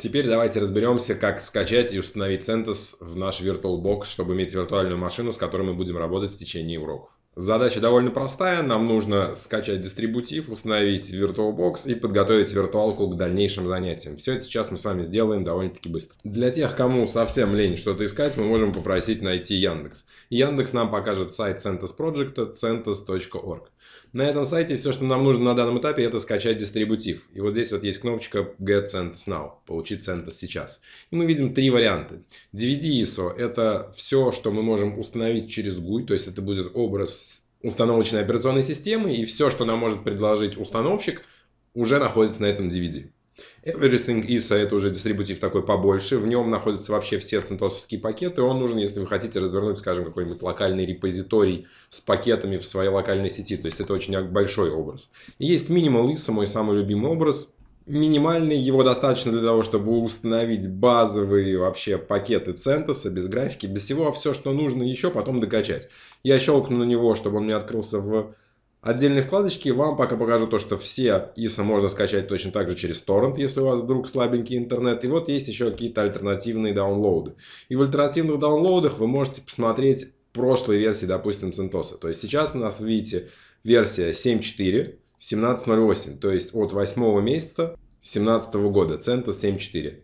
Теперь давайте разберемся, как скачать и установить CentOS в наш VirtualBox, чтобы иметь виртуальную машину, с которой мы будем работать в течение уроков. Задача довольно простая. Нам нужно скачать дистрибутив, установить VirtualBox и подготовить виртуалку к дальнейшим занятиям. Все это сейчас мы с вами сделаем довольно-таки быстро. Для тех, кому совсем лень что-то искать, мы можем попросить найти Яндекс. Яндекс нам покажет сайт CentOS Project, centos.org. На этом сайте все, что нам нужно на данном этапе, это скачать дистрибутив. И вот здесь вот есть кнопочка Get Sentence Now, получить Sentence сейчас. И мы видим три варианта. DVD ISO – это все, что мы можем установить через GUI, то есть это будет образ установочной операционной системы, и все, что нам может предложить установщик, уже находится на этом DVD. Everything ISA а – это уже дистрибутив такой побольше. В нем находятся вообще все центосовские пакеты. Он нужен, если вы хотите развернуть, скажем, какой-нибудь локальный репозиторий с пакетами в своей локальной сети. То есть, это очень большой образ. есть Minimal ISA, мой самый любимый образ. Минимальный, его достаточно для того, чтобы установить базовые вообще пакеты Центоса без графики, без всего, все, что нужно еще потом докачать. Я щелкну на него, чтобы он мне открылся в отдельные вкладочки вам пока покажу то, что все ISO можно скачать точно так же через торрент, если у вас вдруг слабенький интернет. И вот есть еще какие-то альтернативные даунлоуды. И в альтернативных даунлоудах вы можете посмотреть прошлые версии, допустим, CentOS. То есть сейчас у нас, видите, версия 7.4, 17.08, то есть от 8 месяца 2017 года, CentOS 7.4.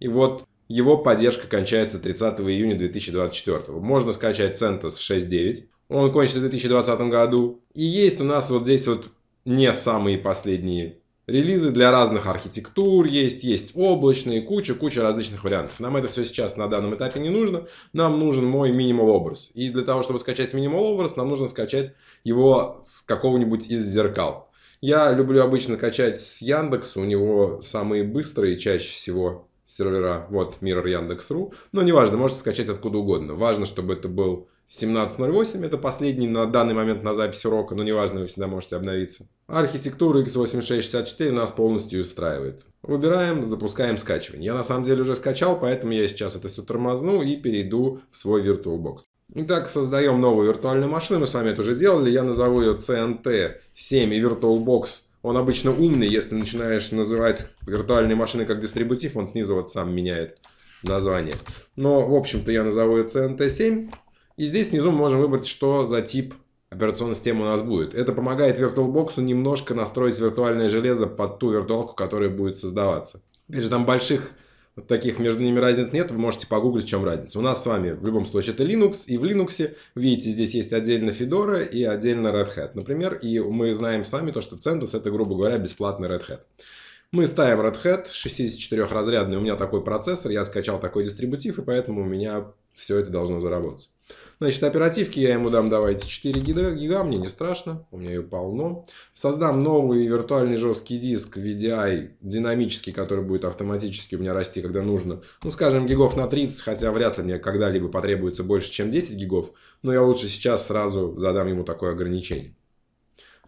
И вот его поддержка кончается 30 июня 2024. Можно скачать CentOS 6.9, он кончится в 2020 году. И есть у нас вот здесь вот не самые последние релизы для разных архитектур есть, есть облачные, куча-куча различных вариантов. Нам это все сейчас на данном этапе не нужно, нам нужен мой минимал образ. И для того, чтобы скачать минимал образ, нам нужно скачать его с какого-нибудь из зеркал. Я люблю обычно качать с Яндекса, у него самые быстрые чаще всего сервера, вот Mirror Яндекс.ру, но неважно, можете скачать откуда угодно. Важно, чтобы это был 17.08, это последний на данный момент на запись урока, но неважно, вы всегда можете обновиться. Архитектура x8664 нас полностью устраивает. Выбираем, запускаем скачивание. Я на самом деле уже скачал, поэтому я сейчас это все тормозну и перейду в свой VirtualBox. Итак, создаем новую виртуальную машину, мы с вами это уже делали, я назову ее CNT 7 и VirtualBox. Он обычно умный, если начинаешь называть виртуальные машины как дистрибутив, он снизу вот сам меняет название. Но, в общем-то, я назову ее CNT7. И здесь внизу мы можем выбрать, что за тип операционной системы у нас будет. Это помогает VirtualBox немножко настроить виртуальное железо под ту виртуалку, которая будет создаваться. Опять же, там больших вот таких между ними разниц нет, вы можете погуглить, в чем разница. У нас с вами в любом случае это Linux, и в Linux, видите, здесь есть отдельно Fedora и отдельно Red Hat, например, и мы знаем с вами то, что CentOS это, грубо говоря, бесплатный Red Hat. Мы ставим Red Hat 64-разрядный, у меня такой процессор, я скачал такой дистрибутив, и поэтому у меня все это должно заработать. Значит, оперативки я ему дам, давайте, 4 гига, гига, мне не страшно, у меня ее полно. Создам новый виртуальный жесткий диск VDI, динамический, который будет автоматически у меня расти, когда нужно. Ну, скажем, гигов на 30, хотя вряд ли мне когда-либо потребуется больше, чем 10 гигов, но я лучше сейчас сразу задам ему такое ограничение.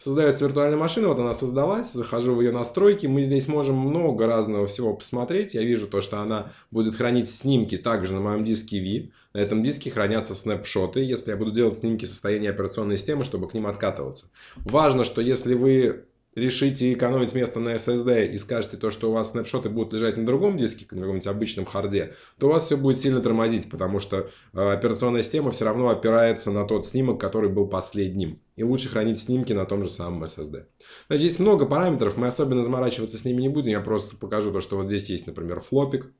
Создается виртуальная машина, вот она создалась, захожу в ее настройки, мы здесь можем много разного всего посмотреть. Я вижу то, что она будет хранить снимки также на моем диске V. На этом диске хранятся снэпшоты, если я буду делать снимки состояния операционной системы, чтобы к ним откатываться. Важно, что если вы решите экономить место на SSD и скажете то, что у вас снапшоты будут лежать на другом диске, на каком-нибудь обычном харде, то у вас все будет сильно тормозить, потому что э, операционная система все равно опирается на тот снимок, который был последним. И лучше хранить снимки на том же самом SSD. Значит, есть много параметров, мы особенно заморачиваться с ними не будем, я просто покажу то, что вот здесь есть, например, флопик,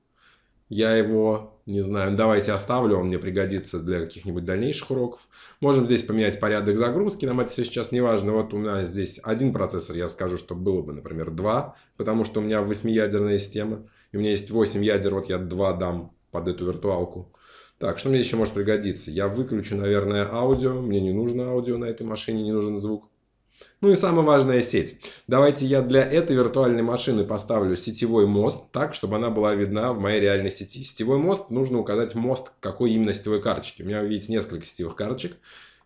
я его, не знаю, ну, давайте оставлю, он мне пригодится для каких-нибудь дальнейших уроков. Можем здесь поменять порядок загрузки, нам это все сейчас не важно. Вот у меня здесь один процессор, я скажу, что было бы, например, два, потому что у меня восьмиядерная система, и у меня есть 8 ядер, вот я два дам под эту виртуалку. Так, что мне еще может пригодиться? Я выключу, наверное, аудио, мне не нужно аудио на этой машине, не нужен звук. Ну и самая важная сеть. Давайте я для этой виртуальной машины поставлю сетевой мост так, чтобы она была видна в моей реальной сети. Сетевой мост, нужно указать мост какой именно сетевой карточки. У меня, видите, несколько сетевых карточек.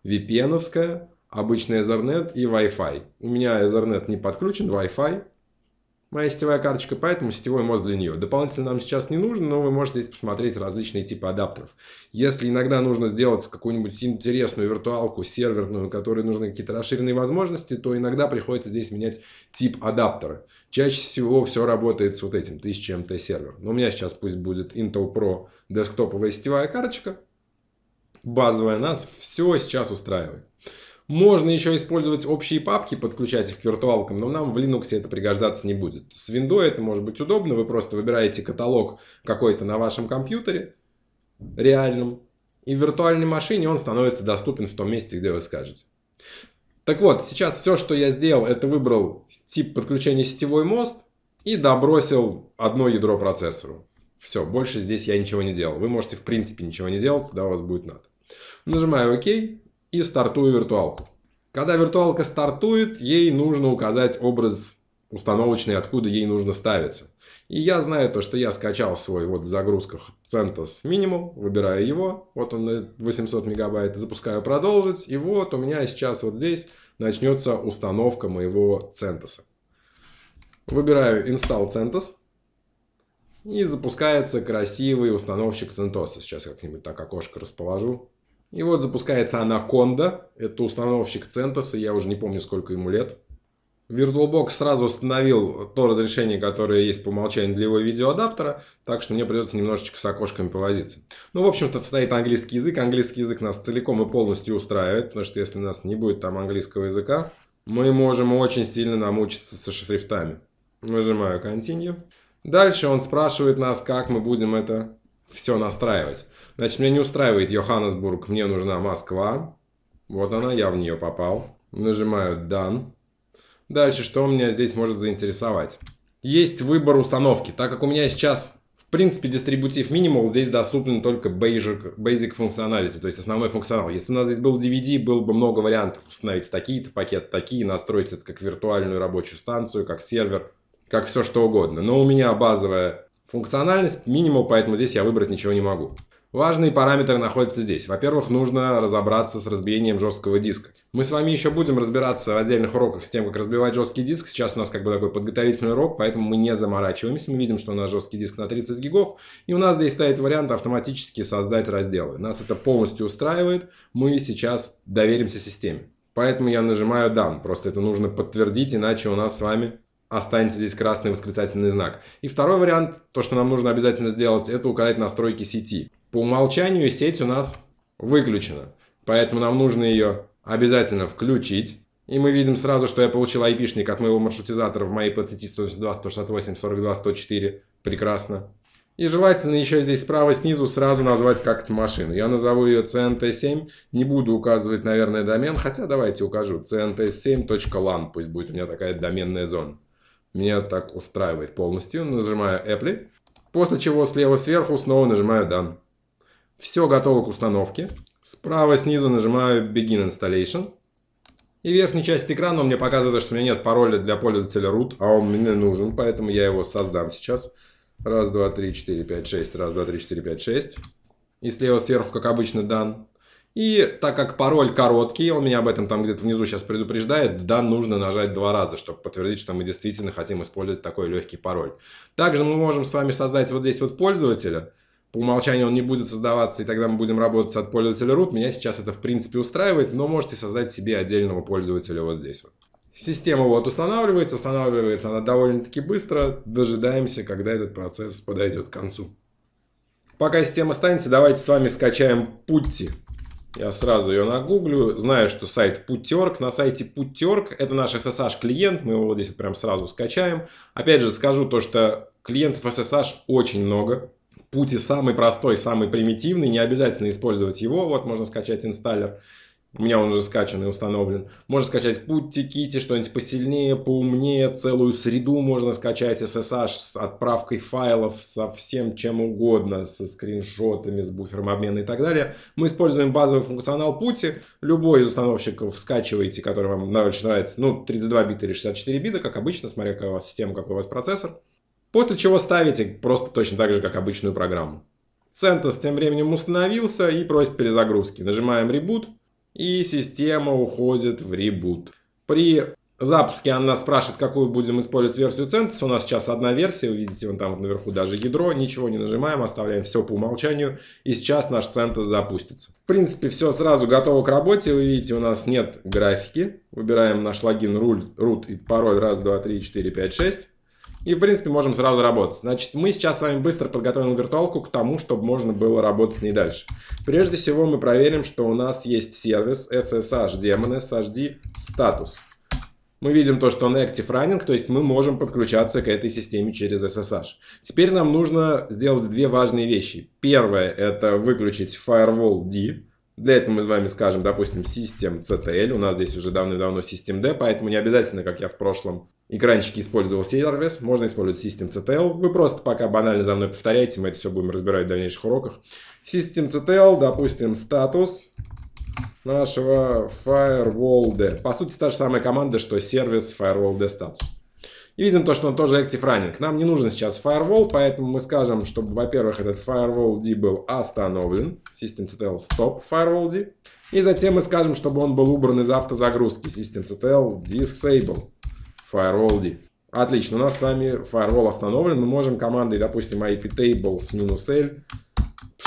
vpn обычный Ethernet и Wi-Fi. У меня Ethernet не подключен, Wi-Fi моя сетевая карточка, поэтому сетевой мост для нее. Дополнительно нам сейчас не нужно, но вы можете здесь посмотреть различные типы адаптеров. Если иногда нужно сделать какую-нибудь интересную виртуалку, серверную, которой нужны какие-то расширенные возможности, то иногда приходится здесь менять тип адаптера. Чаще всего все работает с вот этим 1000 МТ сервер. Но у меня сейчас пусть будет Intel Pro десктоповая сетевая карточка, базовая нас все сейчас устраивает. Можно еще использовать общие папки, подключать их к виртуалкам, но нам в Linux это пригождаться не будет. С Windows это может быть удобно, вы просто выбираете каталог какой-то на вашем компьютере реальном, и в виртуальной машине он становится доступен в том месте, где вы скажете. Так вот, сейчас все, что я сделал, это выбрал тип подключения сетевой мост и добросил одно ядро процессору. Все, больше здесь я ничего не делал. Вы можете в принципе ничего не делать, да, у вас будет надо. Нажимаю ОК и стартую виртуалку. Когда виртуалка стартует, ей нужно указать образ установочный, откуда ей нужно ставиться. И я знаю то, что я скачал свой вот в загрузках CentOS Minimum, выбираю его, вот он на 800 мегабайт, запускаю продолжить, и вот у меня сейчас вот здесь начнется установка моего CentOS. Выбираю Install CentOS, и запускается красивый установщик CentOS. Сейчас как-нибудь так окошко расположу, и вот запускается Анаконда. Это установщик CentOS, я уже не помню, сколько ему лет. VirtualBox сразу установил то разрешение, которое есть по умолчанию для его видеоадаптера, так что мне придется немножечко с окошками повозиться. Ну, в общем-то, стоит английский язык. Английский язык нас целиком и полностью устраивает, потому что если у нас не будет там английского языка, мы можем очень сильно намучиться со шрифтами. Нажимаю Continue. Дальше он спрашивает нас, как мы будем это все настраивать. Значит, меня не устраивает Йоханнесбург, мне нужна Москва. Вот она, я в нее попал. Нажимаю «Done». Дальше, что меня здесь может заинтересовать? Есть выбор установки. Так как у меня сейчас, в принципе, дистрибутив минимал, здесь доступен только basic, basic functionality, то есть основной функционал. Если у нас здесь был DVD, было бы много вариантов установить такие-то пакеты, такие, настроить это как виртуальную рабочую станцию, как сервер, как все что угодно. Но у меня базовая функциональность Minimal, поэтому здесь я выбрать ничего не могу. Важные параметры находятся здесь. Во-первых, нужно разобраться с разбиением жесткого диска. Мы с вами еще будем разбираться в отдельных уроках с тем, как разбивать жесткий диск. Сейчас у нас как бы такой подготовительный урок, поэтому мы не заморачиваемся. Мы видим, что у нас жесткий диск на 30 гигов, и у нас здесь стоит вариант автоматически создать разделы. Нас это полностью устраивает. Мы сейчас доверимся системе. Поэтому я нажимаю Done. Просто это нужно подтвердить, иначе у нас с вами останется здесь красный восклицательный знак. И второй вариант, то, что нам нужно обязательно сделать, это указать настройки сети. По умолчанию сеть у нас выключена, поэтому нам нужно ее обязательно включить. И мы видим сразу, что я получил айпишник от моего маршрутизатора в моей подсети 192, 168, 42, 104. Прекрасно. И желательно еще здесь справа снизу сразу назвать как-то машину. Я назову ее CNT7. Не буду указывать, наверное, домен. Хотя давайте укажу. CNT7.LAN. Пусть будет у меня такая доменная зона. Меня так устраивает полностью. Нажимаю Apple. После чего слева сверху снова нажимаю Done. Все готово к установке. Справа снизу нажимаю Begin Installation. И верхняя часть экрана мне показывает, что у меня нет пароля для пользователя root, а он мне нужен, поэтому я его создам сейчас. Раз, два, три, четыре, пять, шесть. Раз, два, три, четыре, пять, шесть. И слева сверху, как обычно, дан. И так как пароль короткий, он меня об этом там где-то внизу сейчас предупреждает, да, нужно нажать два раза, чтобы подтвердить, что мы действительно хотим использовать такой легкий пароль. Также мы можем с вами создать вот здесь вот пользователя по умолчанию он не будет создаваться, и тогда мы будем работать от пользователя root. Меня сейчас это в принципе устраивает, но можете создать себе отдельного пользователя вот здесь вот. Система вот устанавливается, устанавливается она довольно-таки быстро. Дожидаемся, когда этот процесс подойдет к концу. Пока система останется, давайте с вами скачаем Путти. Я сразу ее нагуглю. Знаю, что сайт Путтерк. На сайте Путтерк это наш SSH-клиент. Мы его вот здесь вот прям сразу скачаем. Опять же скажу то, что клиентов SSH очень много. Пути самый простой, самый примитивный, не обязательно использовать его, вот можно скачать инсталлер, у меня он уже скачан и установлен. Можно скачать путти, кити, что-нибудь посильнее, поумнее, целую среду можно скачать, SSH с отправкой файлов со всем чем угодно, со скриншотами, с буфером обмена и так далее. Мы используем базовый функционал пути. Любой из установщиков скачиваете, который вам очень нравится. Ну, 32 бита или 64 бита, как обычно, смотря какая у вас система, какой у вас процессор. После чего ставите просто точно так же, как обычную программу. CentOS тем временем установился и просит перезагрузки. Нажимаем Reboot и система уходит в Reboot. При запуске она спрашивает, какую будем использовать версию CentOS. У нас сейчас одна версия, вы видите, вон там наверху даже ядро. Ничего не нажимаем, оставляем все по умолчанию. И сейчас наш CentOS запустится. В принципе, все сразу готово к работе. Вы видите, у нас нет графики. Выбираем наш логин, root и пароль. Раз, два, три, четыре, пять, шесть. И, в принципе, можем сразу работать. Значит, мы сейчас с вами быстро подготовим виртуалку к тому, чтобы можно было работать с ней дальше. Прежде всего, мы проверим, что у нас есть сервис SSH daemon SHD status. Мы видим то, что он active running, то есть мы можем подключаться к этой системе через SSH. Теперь нам нужно сделать две важные вещи. Первое – это выключить firewall D для этого мы с вами скажем, допустим, System CTL. У нас здесь уже давным-давно System D, поэтому не обязательно, как я в прошлом экранчике использовал сервис. Можно использовать System CTL. Вы просто пока банально за мной повторяете, мы это все будем разбирать в дальнейших уроках. System CTL, допустим, статус нашего Firewall По сути, та же самая команда, что сервис Firewall статус. И видим то, что он тоже active running. Нам не нужен сейчас firewall, поэтому мы скажем, чтобы, во-первых, этот firewall D был остановлен. Systemctl stop firewall D. И затем мы скажем, чтобы он был убран из автозагрузки. Systemctl disable firewall D. Отлично, у нас с вами firewall остановлен. Мы можем командой, допустим, ip table с минус L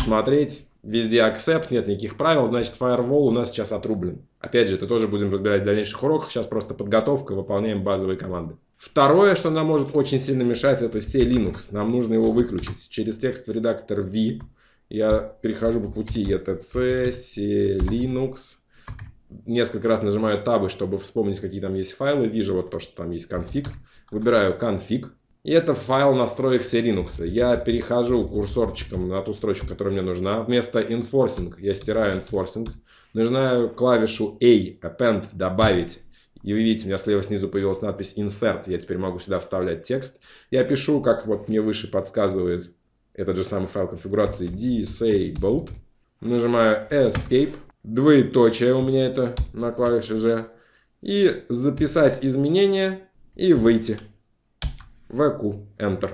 смотреть, везде accept, нет никаких правил, значит firewall у нас сейчас отрублен. Опять же, это тоже будем разбирать в дальнейших уроках, сейчас просто подготовка, выполняем базовые команды. Второе, что нам может очень сильно мешать, это C Linux, нам нужно его выключить. Через текстовый редактор V я перехожу по пути etc, C Linux, несколько раз нажимаю табы, чтобы вспомнить, какие там есть файлы, вижу вот то, что там есть конфиг, выбираю конфиг, и это файл настроек все Linux. Я перехожу курсорчиком на ту строчку, которая мне нужна. Вместо enforcing я стираю enforcing. Нажимаю клавишу A, append, добавить. И вы видите, у меня слева снизу появилась надпись insert. Я теперь могу сюда вставлять текст. Я пишу, как вот мне выше подсказывает этот же самый файл конфигурации disabled. Нажимаю escape. Двоеточие у меня это на клавише G. И записать изменения и выйти. VQ, Enter.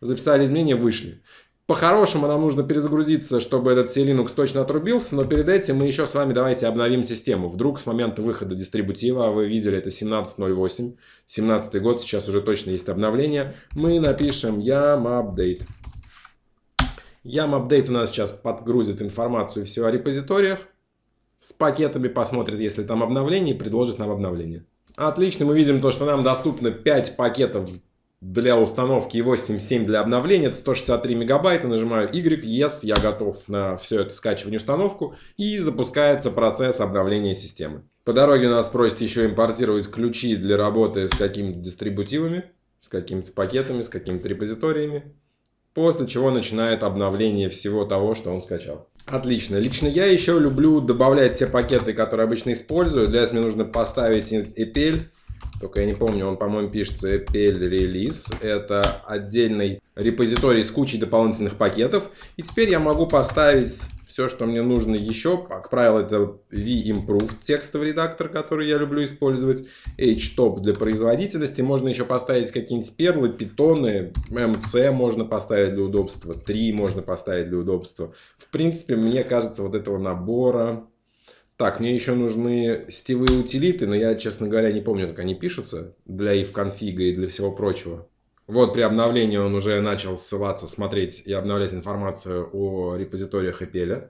Записали изменения, вышли. По-хорошему нам нужно перезагрузиться, чтобы этот C-Linux точно отрубился, но перед этим мы еще с вами давайте обновим систему. Вдруг с момента выхода дистрибутива, а вы видели, это 17.08, 17 год, сейчас уже точно есть обновление, мы напишем yam-update. Yam-update у нас сейчас подгрузит информацию все о репозиториях, с пакетами посмотрит, если там обновление, и предложит нам обновление. Отлично, мы видим то, что нам доступно 5 пакетов для установки и 8.7 для обновления. Это 163 мегабайта. Нажимаю Y, Yes, я готов на все это скачивание установку. И запускается процесс обновления системы. По дороге нас просят еще импортировать ключи для работы с какими-то дистрибутивами, с какими-то пакетами, с какими-то репозиториями. После чего начинает обновление всего того, что он скачал. Отлично. Лично я еще люблю добавлять те пакеты, которые обычно использую. Для этого мне нужно поставить EPL только я не помню, он, по-моему, пишется EPL Release. Это отдельный репозиторий с кучей дополнительных пакетов. И теперь я могу поставить все, что мне нужно еще. Как правило, это v-improve текстовый редактор, который я люблю использовать. h-top для производительности. Можно еще поставить какие-нибудь перлы, питоны. mc можно поставить для удобства. 3 можно поставить для удобства. В принципе, мне кажется, вот этого набора так, мне еще нужны сетевые утилиты, но я, честно говоря, не помню, как они пишутся для if конфига и для всего прочего. Вот при обновлении он уже начал ссылаться, смотреть и обновлять информацию о репозиториях EPL.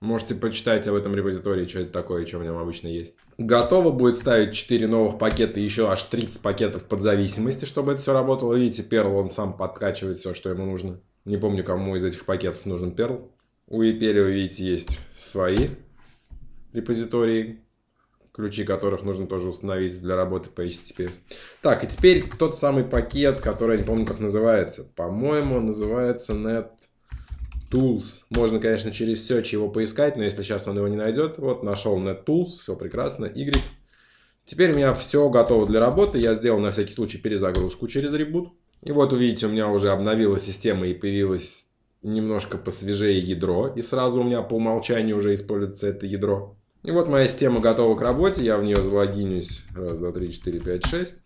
Можете почитать об этом репозитории, что это такое, что в нем обычно есть. Готово будет ставить 4 новых пакета, еще аж 30 пакетов под зависимости, чтобы это все работало. Видите, перл он сам подкачивает все, что ему нужно. Не помню, кому из этих пакетов нужен перл. У EPL, вы видите, есть свои репозитории, ключи которых нужно тоже установить для работы по HTTPS. Так, и теперь тот самый пакет, который я не помню, как называется. По-моему, называется net tools. Можно, конечно, через search его поискать, но если сейчас он его не найдет, вот нашел net tools, все прекрасно, y. Теперь у меня все готово для работы. Я сделал на всякий случай перезагрузку через Reboot, И вот увидите, у меня уже обновилась система и появилось немножко посвежее ядро. И сразу у меня по умолчанию уже используется это ядро. И вот моя система готова к работе, я в нее залогинюсь, раз, два, три, четыре, пять, шесть.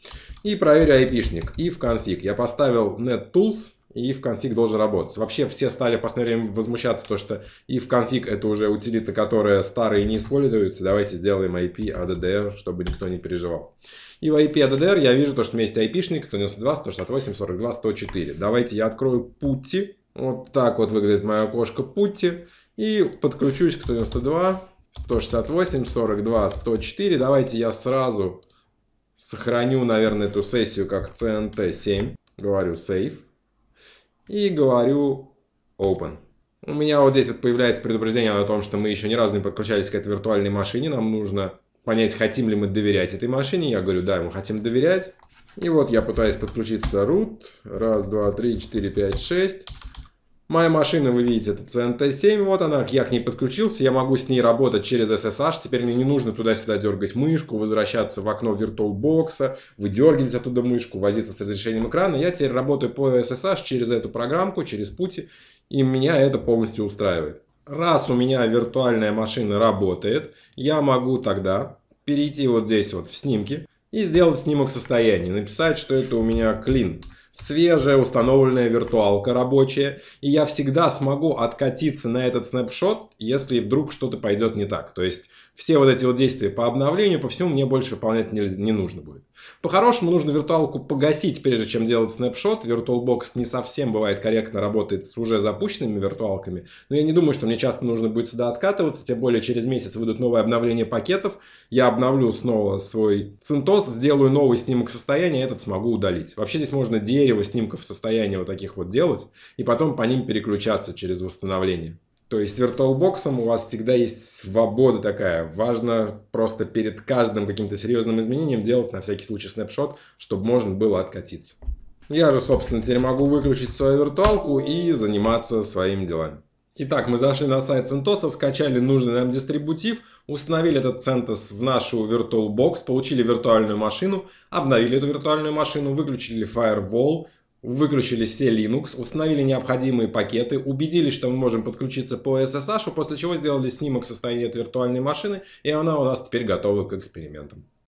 И проверю шник и в конфиг. Я поставил nettools, и в конфиг должен работать. Вообще все стали в последнее время возмущаться, то что и в конфиг это уже утилита, которая старая и не используется. Давайте сделаем IP ADDR, а чтобы никто не переживал. И в IP ADDR а я вижу то, что у меня есть айпишник 192, 168, 42, 104. Давайте я открою пути. Вот так вот выглядит моя окошко пути. И подключусь к 192, 168, 42, 104. Давайте я сразу сохраню, наверное, эту сессию как CNT7. Говорю Save. И говорю Open. У меня вот здесь вот появляется предупреждение о том, что мы еще ни разу не подключались к этой виртуальной машине. Нам нужно понять, хотим ли мы доверять этой машине. Я говорю, да, мы хотим доверять. И вот я пытаюсь подключиться root. Раз, два, три, четыре, пять, шесть. Моя машина, вы видите, это CNT7, вот она, я к ней подключился, я могу с ней работать через SSH, теперь мне не нужно туда-сюда дергать мышку, возвращаться в окно VirtualBox, выдергивать оттуда мышку, возиться с разрешением экрана, я теперь работаю по SSH через эту программку, через пути, и меня это полностью устраивает. Раз у меня виртуальная машина работает, я могу тогда перейти вот здесь вот в снимки и сделать снимок состояния, написать, что это у меня clean свежая установленная виртуалка рабочая, и я всегда смогу откатиться на этот снапшот, если вдруг что-то пойдет не так. То есть все вот эти вот действия по обновлению, по всему мне больше выполнять не, не нужно будет. По-хорошему нужно виртуалку погасить, прежде чем делать снапшот. VirtualBox не совсем бывает корректно работает с уже запущенными виртуалками, но я не думаю, что мне часто нужно будет сюда откатываться, тем более через месяц выйдут новые обновления пакетов, я обновлю снова свой CentOS, сделаю новый снимок состояния, этот смогу удалить. Вообще здесь можно делать дерево снимков состояния вот таких вот делать, и потом по ним переключаться через восстановление. То есть с VirtualBox у вас всегда есть свобода такая. Важно просто перед каждым каким-то серьезным изменением делать на всякий случай снапшот, чтобы можно было откатиться. Я же, собственно, теперь могу выключить свою виртуалку и заниматься своими делами. Итак, мы зашли на сайт CentOS, скачали нужный нам дистрибутив, установили этот CentOS в нашу VirtualBox, получили виртуальную машину, обновили эту виртуальную машину, выключили Firewall, выключили все Linux, установили необходимые пакеты, убедились, что мы можем подключиться по SSH, после чего сделали снимок состояния этой виртуальной машины, и она у нас теперь готова к экспериментам.